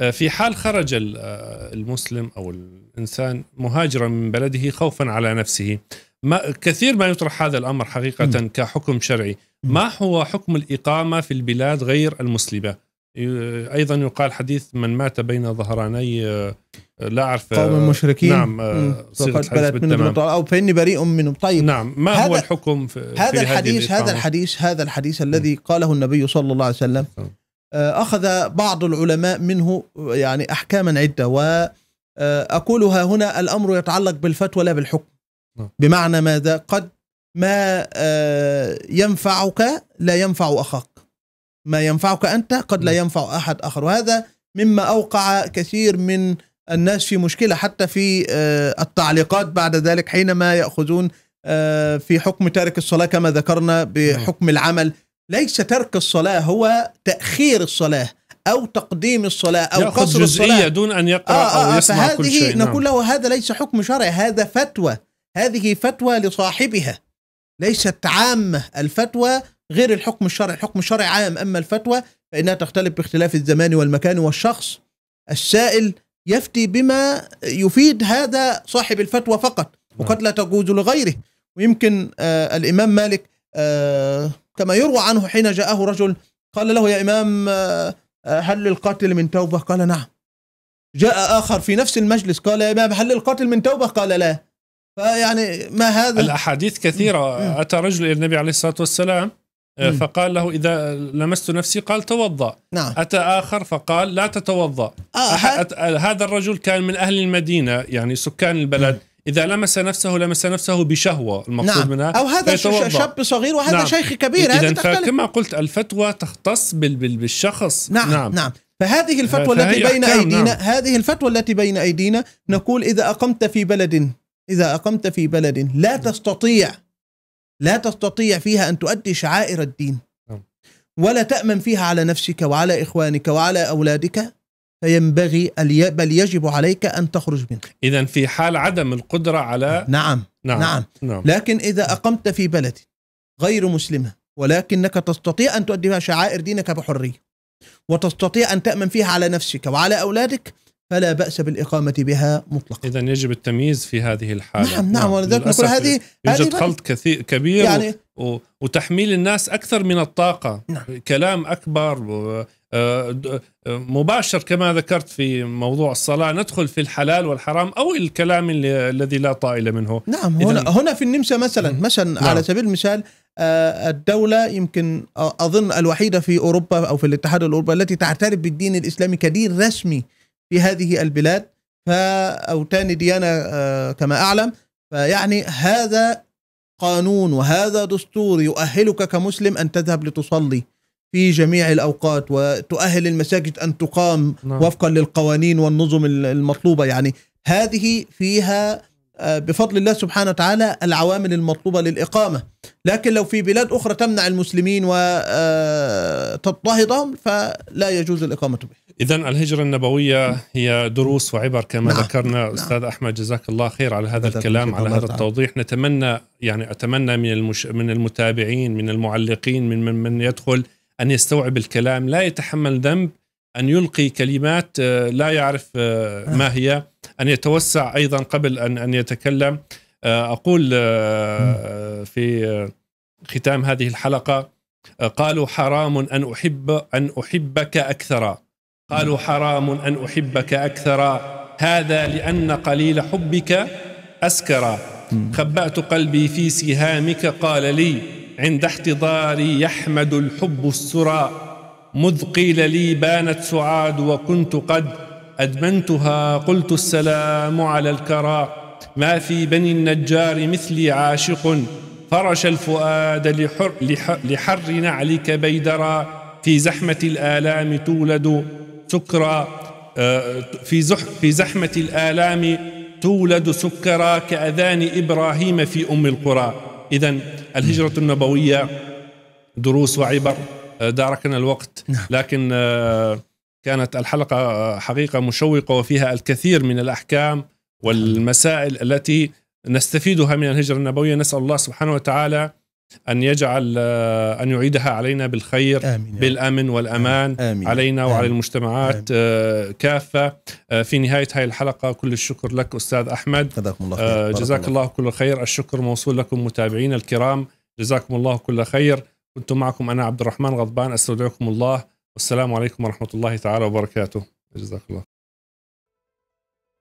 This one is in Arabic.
آه، في حال خرج آه، المسلم او الانسان مهاجرا من بلده خوفا على نفسه ما كثير ما يطرح هذا الامر حقيقه م. كحكم شرعي ما هو حكم الاقامه في البلاد غير المسلمه آه، ايضا يقال حديث من مات بين ظهراني لا اعرف قوم مشركين نعم فقد بلت من او فاني بريء منهم طيب نعم ما هذا هو الحكم في هذا الحديث هذا الحديث هذا الحديث الذي قاله النبي صلى الله عليه وسلم نعم. آه، أخذ بعض العلماء منه يعني أحكاما عدة وأقولها آه، هنا الأمر يتعلق بالفتوى لا بالحكم نعم. بمعنى ماذا قد ما آه، ينفعك لا ينفع أخاك ما ينفعك أنت قد لا نعم. ينفع أحد آخر وهذا مما أوقع كثير من الناس في مشكلة حتى في التعليقات بعد ذلك حينما يأخذون في حكم تارك الصلاة كما ذكرنا نعم. بحكم العمل ليس ترك الصلاة هو تأخير الصلاة أو تقديم الصلاة أو قصر جزئية الصلاة دون أن يقرأ آه آه أو آه، يسمع كل شيء نعم. نقول له هذا ليس حكم شرعي هذا فتوى هذه فتوى لصاحبها ليست عامة الفتوى غير الحكم الشرعي الحكم الشرعي عام أما الفتوى فإنها تختلف باختلاف الزمان والمكان والشخص السائل يفتي بما يفيد هذا صاحب الفتوى فقط وقد لا تجوز لغيره ويمكن آه الإمام مالك آه، كما يروى عنه حين جاءه رجل قال له يا إمام آه، آه، هل القتل من توبة قال نعم جاء آخر في نفس المجلس قال يا إمام هل القتل من توبة قال لا فيعني ما هذا الأحاديث كثيرة أتى رجل إلى النبي عليه الصلاة والسلام فقال له إذا لمست نفسي قال توضأ نعم. أتى آخر فقال لا تتوضأ آه هذا الرجل كان من أهل المدينة يعني سكان البلد م. اذا لمس نفسه لمس نفسه بشهوه المقصود نعم. منها او هذا شاب صغير وهذا نعم. شيخ كبير اذا فكما قلت الفتوى تختص بالشخص نعم نعم, نعم. فهذه الفتوى التي بين أيدينا نعم. هذه الفتوى التي بين أيدينا نقول إذا أقمت في بلد إذا أقمت في بلد لا تستطيع لا تستطيع فيها أن تؤدي شعائر الدين نعم. ولا تأمن فيها على نفسك وعلى إخوانك وعلى أولادك فينبغي بل يجب عليك أن تخرج منه إذا في حال عدم القدرة على نعم نعم, نعم. نعم. لكن إذا أقمت في بلد غير مسلمة ولكنك تستطيع أن تؤدي شعائر دينك بحرية وتستطيع أن تأمن فيها على نفسك وعلى أولادك فلا بأس بالإقامة بها مطلقا إذا يجب التمييز في هذه الحالة نعم نعم, نعم. نقول هذه يوجد خلط كثير كبير يعني و... وتحميل الناس أكثر من الطاقة نعم. كلام أكبر و... آه، آه، مباشر كما ذكرت في موضوع الصلاة ندخل في الحلال والحرام أو الكلام الذي لا طائل منه نعم هنا, هنا في النمسا مثلا مثلا نعم. على سبيل المثال آه، الدولة يمكن أظن الوحيدة في أوروبا أو في الاتحاد الأوروبي التي تعترف بالدين الإسلامي كدين رسمي في هذه البلاد أو تاني ديانة آه، كما أعلم فيعني هذا قانون وهذا دستور يؤهلك كمسلم أن تذهب لتصلي في جميع الأوقات وتؤهل المساجد أن تقام نعم. وفقا للقوانين والنظم المطلوبة يعني هذه فيها آه، بفضل الله سبحانه وتعالى العوامل المطلوبة للإقامة لكن لو في بلاد أخرى تمنع المسلمين وتضطهدهم آه، فلا يجوز الإقامة به إذا الهجرة النبوية هي دروس وعبر كما نعم. ذكرنا نعم. أستاذ أحمد جزاك الله خير على هذا الكلام على هذا التوضيح نتمنى يعني أتمنى من المش... من المتابعين من المعلقين من من, من يدخل أن يستوعب الكلام لا يتحمل ذنب أن يلقي كلمات آه، لا يعرف آه، نعم. ما هي أن يتوسع أيضا قبل أن أن يتكلم آه، أقول في ختام هذه الحلقة قالوا حرام أن أحب أن أحبك أكثر قالوا حرام أن أحبك أكثر هذا لأن قليل حبك أسكر خبأت قلبي في سهامك قال لي عند احتضاري يحمد الحب السرى مذ قيل لي بانت سعاد وكنت قد أدمنتها قلت السلام على الكرى ما في بني النجار مثلي عاشق فرش الفؤاد لحر, لحر نعلك بيدرا في زحمة الآلام تولد سكرى آه، في في زحمة الآلام تولد سكرى كأذان إبراهيم في أم القرى إذا الهجرة النبوية دروس وعبر آه، داركنا الوقت نعم. لكن آه، كانت الحلقة حقيقة مشوقة وفيها الكثير من الأحكام والمسائل التي نستفيدها من الهجرة النبوية نسأل الله سبحانه وتعالى أن يجعل آه، أن يعيدها علينا بالخير آمين بالأمن والأمان آمين علينا آمين وعلى المجتمعات آمين آه، كافة آه، في نهاية هذه الحلقة كل الشكر لك أستاذ أحمد جزاكم الله خير جزاك الله كل خير الشكر موصول لكم متابعينا الكرام جزاكم الله كل خير كنت معكم أنا عبد الرحمن غضبان أستودعكم الله والسلام عليكم ورحمة الله تعالى وبركاته جزاك الله